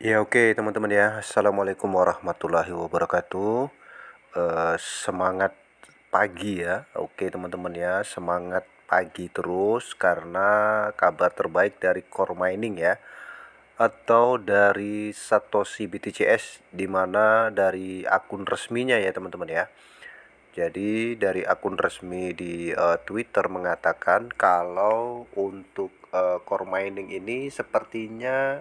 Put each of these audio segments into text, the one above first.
Ya oke okay, teman-teman ya Assalamualaikum warahmatullahi wabarakatuh e, Semangat pagi ya Oke okay, teman-teman ya Semangat pagi terus Karena kabar terbaik dari core mining ya Atau dari Satoshi BTCS Dimana dari akun resminya ya teman-teman ya jadi dari akun resmi di uh, Twitter mengatakan kalau untuk uh, core mining ini sepertinya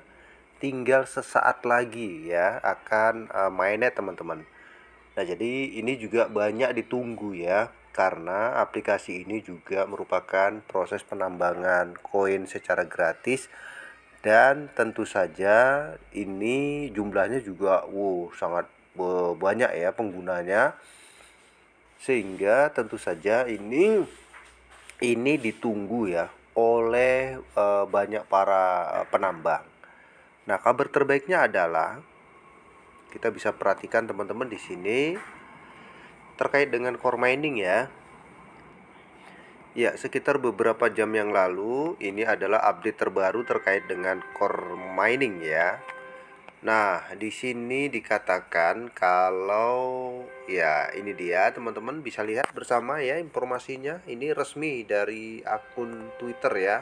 tinggal sesaat lagi ya akan uh, mainnya teman-teman. Nah, jadi ini juga banyak ditunggu ya karena aplikasi ini juga merupakan proses penambangan koin secara gratis dan tentu saja ini jumlahnya juga wow sangat banyak ya penggunanya sehingga tentu saja ini ini ditunggu ya oleh eh, banyak para eh, penambang Nah, kabar terbaiknya adalah kita bisa perhatikan teman-teman di sini terkait dengan core mining ya. Ya, sekitar beberapa jam yang lalu ini adalah update terbaru terkait dengan core mining ya. Nah, di sini dikatakan kalau ya ini dia teman-teman bisa lihat bersama ya informasinya. Ini resmi dari akun Twitter ya.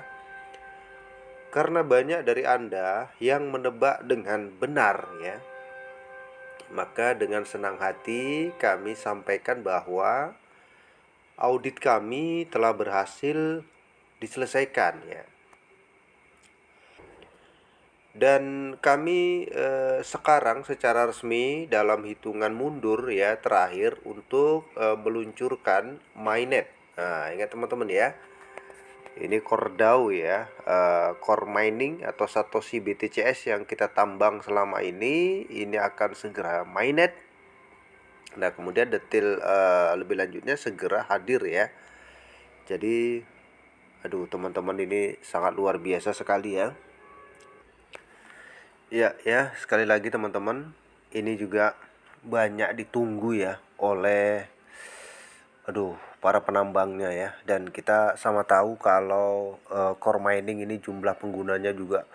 Karena banyak dari Anda yang menebak dengan benar ya. Maka dengan senang hati kami sampaikan bahwa audit kami telah berhasil diselesaikan ya. Dan kami eh, sekarang secara resmi dalam hitungan mundur ya terakhir untuk eh, meluncurkan MyNet. Nah, ingat teman-teman ya ini core DAO ya uh, core mining atau satoshi BTCS yang kita tambang selama ini ini akan segera mainet nah kemudian detail uh, lebih lanjutnya segera hadir ya jadi aduh teman-teman ini sangat luar biasa sekali ya ya ya sekali lagi teman-teman ini juga banyak ditunggu ya oleh aduh para penambangnya ya dan kita sama tahu kalau uh, core mining ini jumlah penggunanya juga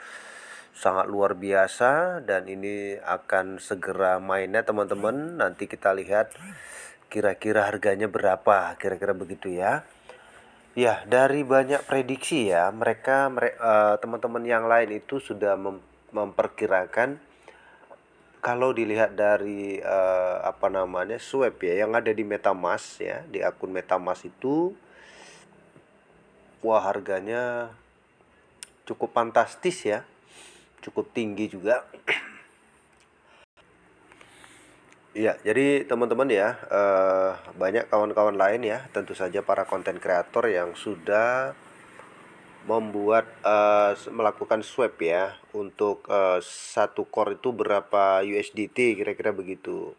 sangat luar biasa dan ini akan segera mainnya teman-teman nanti kita lihat kira-kira harganya berapa kira-kira begitu ya ya dari banyak prediksi ya mereka eh, teman-teman uh, yang lain itu sudah mem memperkirakan kalau dilihat dari uh, apa namanya swab ya yang ada di MetaMask ya di akun MetaMask itu wah harganya cukup fantastis ya cukup tinggi juga Iya, jadi teman-teman ya, uh, banyak kawan-kawan lain ya, tentu saja para konten kreator yang sudah membuat uh, melakukan swab ya, untuk uh, satu core itu berapa USDT kira-kira begitu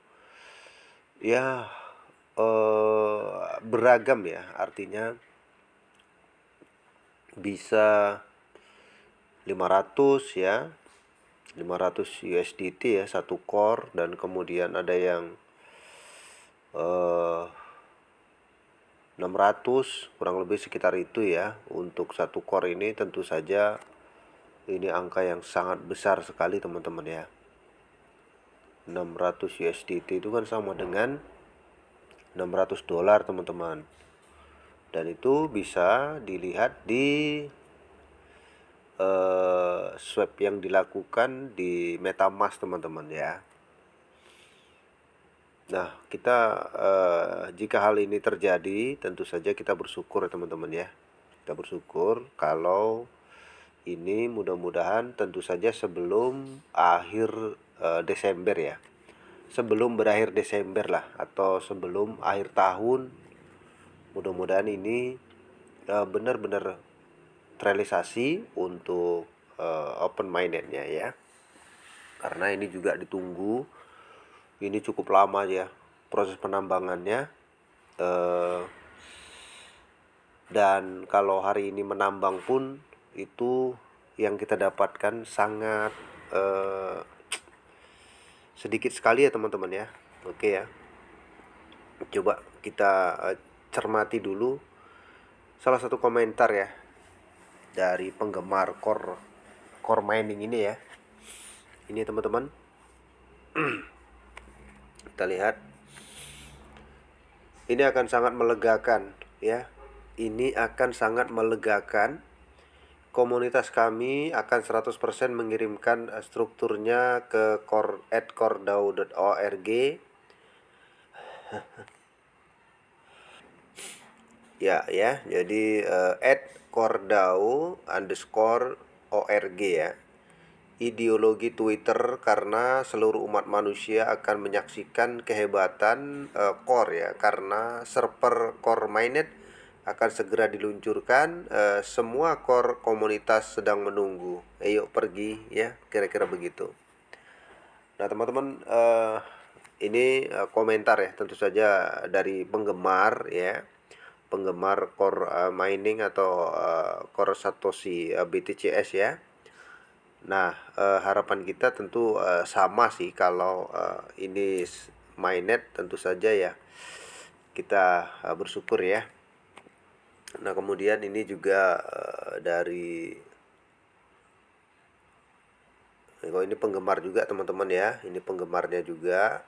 ya uh, beragam ya artinya bisa 500 ya 500 USDT ya satu core dan kemudian ada yang uh, eh, 600 kurang lebih sekitar itu ya untuk satu core ini tentu saja ini angka yang sangat besar sekali teman-teman ya. 600 USDT itu kan sama dengan 600 dolar teman-teman. Dan itu bisa dilihat di uh, swab yang dilakukan di MetaMask teman-teman ya. Nah, kita uh, jika hal ini terjadi, tentu saja kita bersyukur teman-teman ya. Kita bersyukur kalau ini mudah-mudahan tentu saja sebelum akhir eh, Desember ya sebelum berakhir Desember lah atau sebelum akhir tahun mudah-mudahan ini eh, benar-benar terrealisasi untuk eh, open mindednya ya karena ini juga ditunggu ini cukup lama ya proses penambangannya dan kalau hari ini menambang pun itu yang kita dapatkan sangat eh, sedikit sekali ya teman-teman ya oke ya coba kita eh, cermati dulu salah satu komentar ya dari penggemar core core mining ini ya ini teman-teman kita lihat ini akan sangat melegakan ya ini akan sangat melegakan komunitas kami akan 100% mengirimkan eh, strukturnya ke core at ya ya jadi uh, at kordau underscore org ya ideologi Twitter karena seluruh umat manusia akan menyaksikan kehebatan uh, core ya karena server core mainnet akan segera diluncurkan eh, semua core komunitas sedang menunggu ayo pergi ya kira-kira begitu nah teman-teman eh, ini eh, komentar ya tentu saja dari penggemar ya penggemar core mining atau uh, core Satoshi BTCS ya Nah, harapan kita tentu sama sih kalau ini mainnet tentu saja ya kita bersyukur ya Nah, kemudian ini juga eh, dari kalau oh, ini penggemar juga teman-teman ya, ini penggemarnya juga.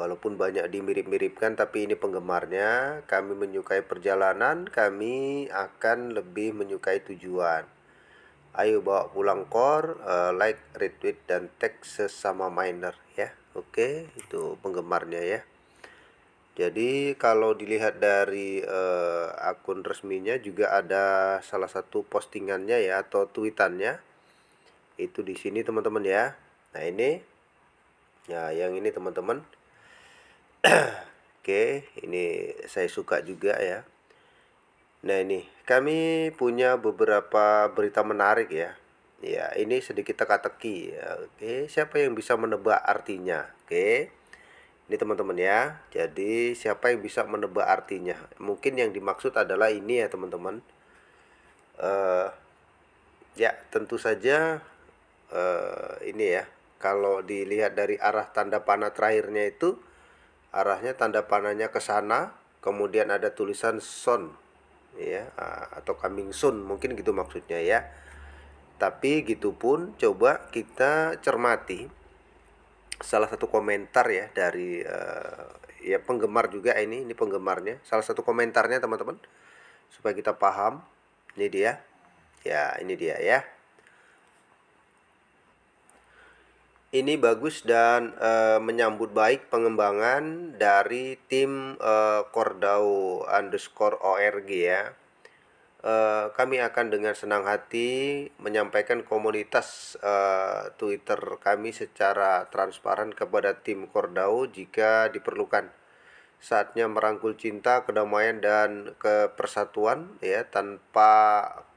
Walaupun banyak dimirip-miripkan tapi ini penggemarnya, kami menyukai perjalanan, kami akan lebih menyukai tujuan. Ayo bawa pulang core, eh, like, retweet dan tag sesama miner ya. Oke, itu penggemarnya ya. Jadi kalau dilihat dari uh, akun resminya juga ada salah satu postingannya ya atau tweetannya itu di sini teman-teman ya. Nah ini, ya yang ini teman-teman. Oke, ini saya suka juga ya. Nah ini kami punya beberapa berita menarik ya. Ya ini sedikit teka-teki. Ya. Oke, siapa yang bisa menebak artinya? Oke. Ini teman-teman ya. Jadi siapa yang bisa menebak artinya? Mungkin yang dimaksud adalah ini ya teman-teman. Uh, ya tentu saja uh, ini ya. Kalau dilihat dari arah tanda panah terakhirnya itu arahnya tanda panahnya ke sana, kemudian ada tulisan son ya eh, atau coming soon mungkin gitu maksudnya ya. Tapi gitu pun coba kita cermati salah satu komentar ya dari uh, ya penggemar juga ini ini penggemarnya salah satu komentarnya teman-teman supaya kita paham ini dia ya ini dia ya ini bagus dan uh, menyambut baik pengembangan dari tim uh, eh, Cordau underscore org ya Eh, kami akan dengan senang hati menyampaikan komunitas eh, Twitter kami secara transparan kepada tim Kordau jika diperlukan. Saatnya merangkul cinta, kedamaian dan kepersatuan ya tanpa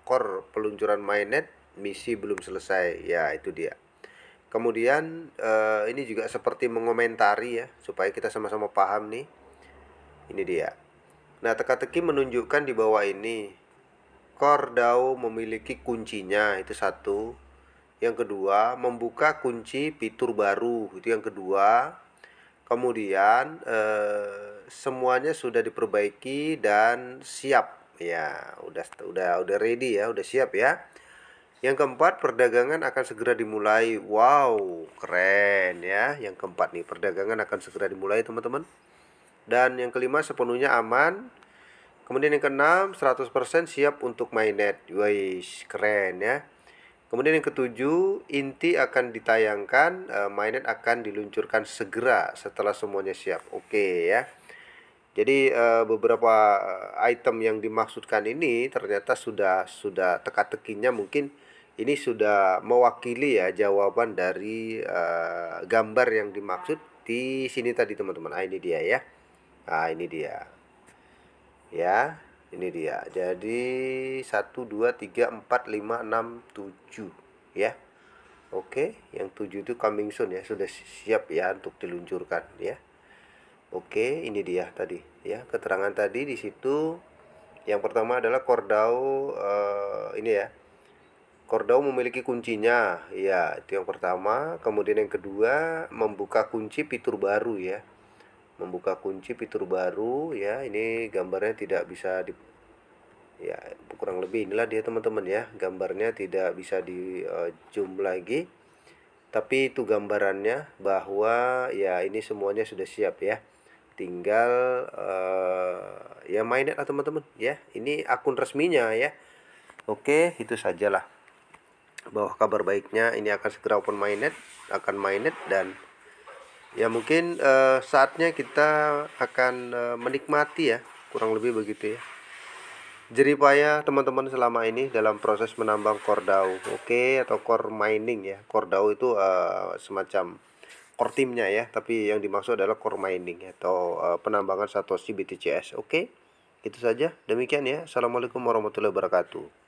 kor peluncuran mainnet misi belum selesai. Ya, itu dia. Kemudian eh, ini juga seperti mengomentari ya supaya kita sama-sama paham nih. Ini dia. Nah, teka-teki menunjukkan di bawah ini Dao memiliki kuncinya itu satu. Yang kedua, membuka kunci fitur baru itu yang kedua. Kemudian eh, semuanya sudah diperbaiki dan siap ya, udah udah udah ready ya, udah siap ya. Yang keempat, perdagangan akan segera dimulai. Wow, keren ya. Yang keempat nih, perdagangan akan segera dimulai, teman-teman. Dan yang kelima, sepenuhnya aman Kemudian yang keenam, 100% siap untuk mainnet. Wih, keren ya. Kemudian yang ketujuh, inti akan ditayangkan, eh, mainnet akan diluncurkan segera setelah semuanya siap. Oke okay, ya. Jadi eh, beberapa eh, item yang dimaksudkan ini ternyata sudah sudah teka-tekinya mungkin ini sudah mewakili ya jawaban dari gambar yang dimaksud di sini tadi teman-teman. Ah ini dia ya. Ah ini dia ya ini dia jadi 1 2 3 4 5 6 7 ya Oke yang 7 itu coming soon ya sudah siap ya untuk diluncurkan ya Oke ini dia tadi ya keterangan tadi di situ yang pertama adalah kordau eh, ini ya kordau memiliki kuncinya ya itu yang pertama kemudian yang kedua membuka kunci fitur baru ya membuka kunci fitur baru ya ini gambarnya tidak bisa di ya kurang lebih inilah dia teman-teman ya gambarnya tidak bisa di uh, zoom lagi tapi itu gambarannya bahwa ya ini semuanya sudah siap ya tinggal uh, ya main lah teman-teman ya ini akun resminya ya oke itu sajalah bahwa kabar baiknya ini akan segera open mainnet akan mainnet dan ya mungkin uh, saatnya kita akan uh, menikmati ya kurang lebih begitu ya jeripaya teman-teman selama ini dalam proses menambang kordau oke okay? atau core mining ya kordau itu uh, semacam core timnya ya tapi yang dimaksud adalah core mining atau uh, penambangan satoshi BTCS oke okay? itu saja demikian ya assalamualaikum warahmatullahi wabarakatuh